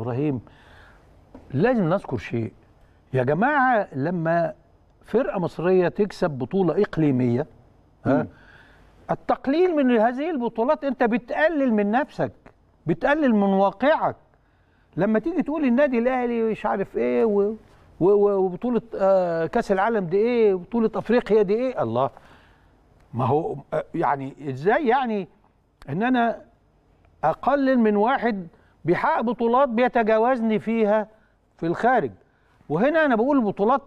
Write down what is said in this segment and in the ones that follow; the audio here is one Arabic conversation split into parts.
ابراهيم لازم نذكر شيء يا جماعه لما فرقه مصريه تكسب بطوله اقليميه ها التقليل من هذه البطولات انت بتقلل من نفسك بتقلل من واقعك لما تيجي تقول النادي الاهلي مش عارف ايه وبطوله آه، كاس العالم دي ايه وبطوله افريقيا دي ايه الله ما هو آه، يعني ازاي يعني ان انا اقلل من واحد بيحقق بطولات بيتجاوزني فيها في الخارج وهنا انا بقول البطولات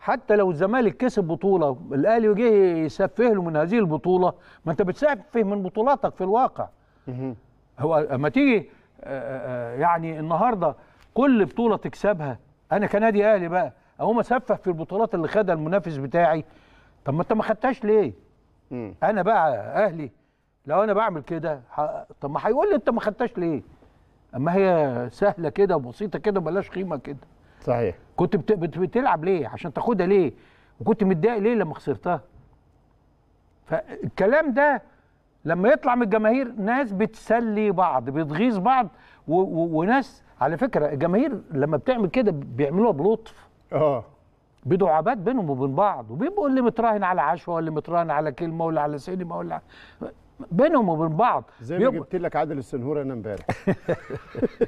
حتى لو الزمالك كسب بطوله الاهلي وجه يسفه له من هذه البطوله ما انت بتسفه من بطولاتك في الواقع هو اما تيجي آه، آه، يعني النهارده كل بطوله تكسبها انا كنادي اهلي بقى اقوم اسفه في البطولات اللي خدها المنافس بتاعي طب ما انت ما خدتهاش ليه انا بقى اهلي لو انا بعمل كده طب ما هيقول لي انت ما خدتهاش ليه اما هي سهله كده وبسيطه كده وبلاش قيمه كده صحيح كنت بت... بت... بتلعب ليه عشان تاخدها ليه وكنت متضايق ليه لما خسرتها فالكلام ده لما يطلع من الجماهير ناس بتسلي بعض بتغيظ بعض و... و... وناس على فكره الجماهير لما بتعمل كده بيعملوها بلطف اه بدعابات بينهم وبين بعض وبيبقوا اللي متراهن على عشوه واللي متراهن على كلمه ولا على سينما ولا بينهم وبين بعض زي ما جبت لك عادل السنهور انا امبارح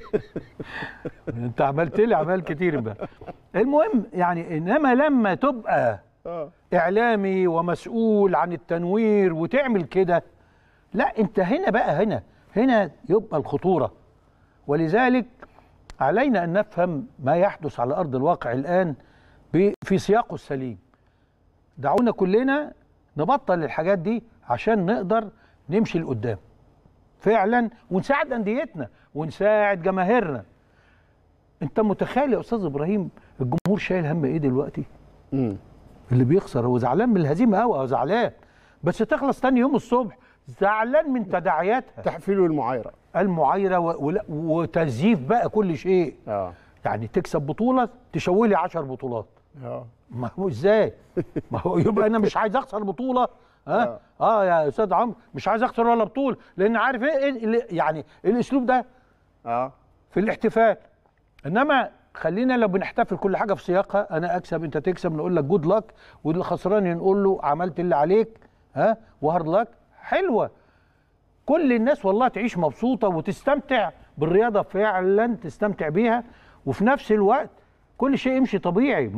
انت عملت لي اعمال كتير بقى المهم يعني انما لما تبقى آه. اعلامي ومسؤول عن التنوير وتعمل كده لا انت هنا بقى هنا هنا يبقى الخطوره ولذلك علينا ان نفهم ما يحدث على ارض الواقع الان في سياقه السليم دعونا كلنا نبطل الحاجات دي عشان نقدر نمشي لقدام فعلا ونساعد انديتنا ونساعد جماهيرنا انت متخيل يا استاذ ابراهيم الجمهور شايل هم ايه دلوقتي مم. اللي بيخسر هو زعلان من الهزيمه قوي او زعلان بس تخلص تاني يوم الصبح زعلان من تداعياتها تحفيله المعايره المعايره وتزييف بقى كل شيء آه. يعني تكسب بطوله تشولي 10 بطولات اه ما هو ازاي؟ ما هو يبقى انا مش عايز اخسر بطوله ها اه, آه يا استاذ عمرو مش عايز اخسر ولا بطوله لان عارف ايه يعني الاسلوب ده اه في الاحتفال انما خلينا لو بنحتفل كل حاجه في سياقها انا اكسب انت تكسب نقول لك جود لك واللي خسران نقول له عملت اللي عليك ها وهارد لك حلوه كل الناس والله تعيش مبسوطه وتستمتع بالرياضه فعلا تستمتع بيها وفي نفس الوقت كل شيء يمشي طبيعي